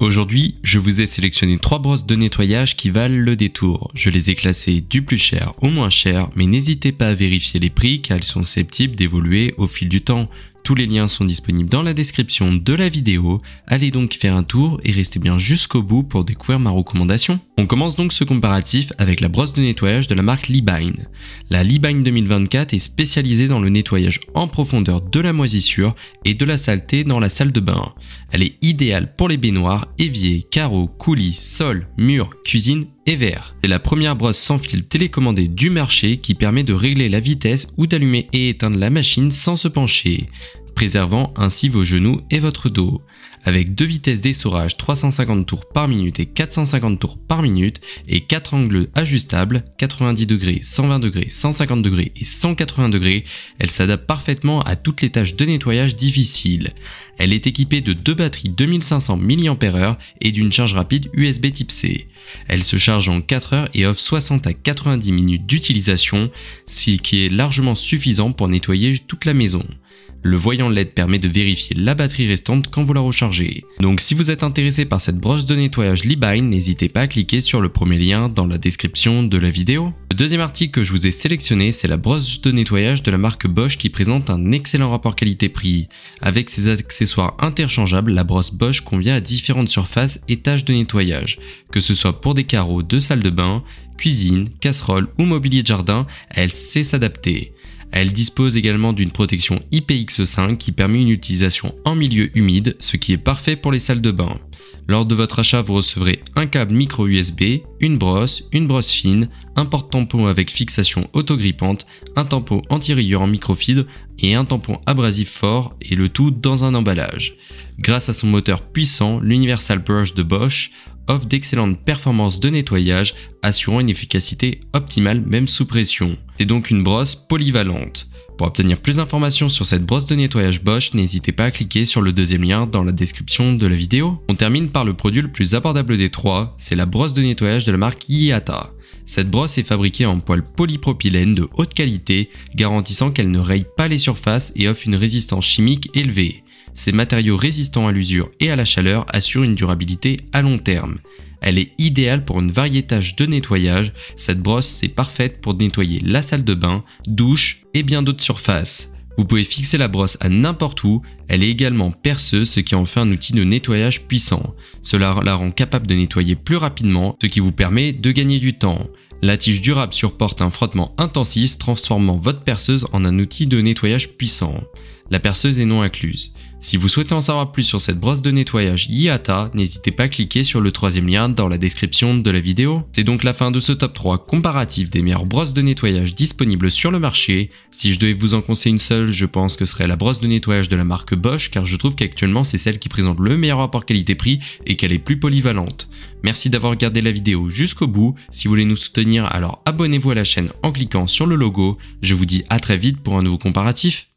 Aujourd'hui, je vous ai sélectionné trois brosses de nettoyage qui valent le détour. Je les ai classées du plus cher au moins cher, mais n'hésitez pas à vérifier les prix car elles sont susceptibles d'évoluer au fil du temps. Tous les liens sont disponibles dans la description de la vidéo, allez donc faire un tour et restez bien jusqu'au bout pour découvrir ma recommandation. On commence donc ce comparatif avec la brosse de nettoyage de la marque Libine. La Libine 2024 est spécialisée dans le nettoyage en profondeur de la moisissure et de la saleté dans la salle de bain. Elle est idéale pour les baignoires, éviers, carreaux, coulis, sol, murs, cuisine et verre. C'est la première brosse sans fil télécommandée du marché qui permet de régler la vitesse ou d'allumer et éteindre la machine sans se pencher préservant ainsi vos genoux et votre dos. Avec deux vitesses d'essorage 350 tours par minute et 450 tours par minute et quatre angles ajustables 90 degrés, 120 degrés, 150 degrés et 180 degrés, elle s'adapte parfaitement à toutes les tâches de nettoyage difficiles. Elle est équipée de deux batteries 2500 mAh et d'une charge rapide USB type C. Elle se charge en 4 heures et offre 60 à 90 minutes d'utilisation, ce qui est largement suffisant pour nettoyer toute la maison. Le voyant LED permet de vérifier la batterie restante quand vous la rechargez. Donc si vous êtes intéressé par cette brosse de nettoyage Libine, n'hésitez pas à cliquer sur le premier lien dans la description de la vidéo. Le deuxième article que je vous ai sélectionné, c'est la brosse de nettoyage de la marque Bosch qui présente un excellent rapport qualité-prix. Avec ses accessoires interchangeables, la brosse Bosch convient à différentes surfaces et tâches de nettoyage. Que ce soit pour des carreaux de salle de bain, cuisine, casserole ou mobilier de jardin, elle sait s'adapter. Elle dispose également d'une protection IPX5 qui permet une utilisation en milieu humide, ce qui est parfait pour les salles de bain. Lors de votre achat, vous recevrez un câble micro USB, une brosse, une brosse fine, un porte-tampon avec fixation autogrippante, un tampon anti-rayure en microfide et un tampon abrasif fort et le tout dans un emballage. Grâce à son moteur puissant, l'Universal Brush de Bosch offre d'excellentes performances de nettoyage, assurant une efficacité optimale même sous pression. C'est donc une brosse polyvalente. Pour obtenir plus d'informations sur cette brosse de nettoyage Bosch, n'hésitez pas à cliquer sur le deuxième lien dans la description de la vidéo. On termine par le produit le plus abordable des trois, c'est la brosse de nettoyage de la marque IATA. Cette brosse est fabriquée en poils polypropylène de haute qualité, garantissant qu'elle ne raye pas les surfaces et offre une résistance chimique élevée. Ces matériaux résistants à l'usure et à la chaleur assurent une durabilité à long terme. Elle est idéale pour une variété de nettoyage, cette brosse est parfaite pour nettoyer la salle de bain, douche et bien d'autres surfaces. Vous pouvez fixer la brosse à n'importe où, elle est également perceuse ce qui en fait un outil de nettoyage puissant. Cela la rend capable de nettoyer plus rapidement, ce qui vous permet de gagner du temps. La tige durable supporte un frottement intensif transformant votre perceuse en un outil de nettoyage puissant. La perceuse est non incluse. Si vous souhaitez en savoir plus sur cette brosse de nettoyage IATA, n'hésitez pas à cliquer sur le troisième lien dans la description de la vidéo. C'est donc la fin de ce top 3 comparatif des meilleures brosses de nettoyage disponibles sur le marché. Si je devais vous en conseiller une seule, je pense que ce serait la brosse de nettoyage de la marque Bosch car je trouve qu'actuellement c'est celle qui présente le meilleur rapport qualité-prix et qu'elle est plus polyvalente. Merci d'avoir regardé la vidéo jusqu'au bout, si vous voulez nous soutenir alors abonnez-vous à la chaîne en cliquant sur le logo, je vous dis à très vite pour un nouveau comparatif.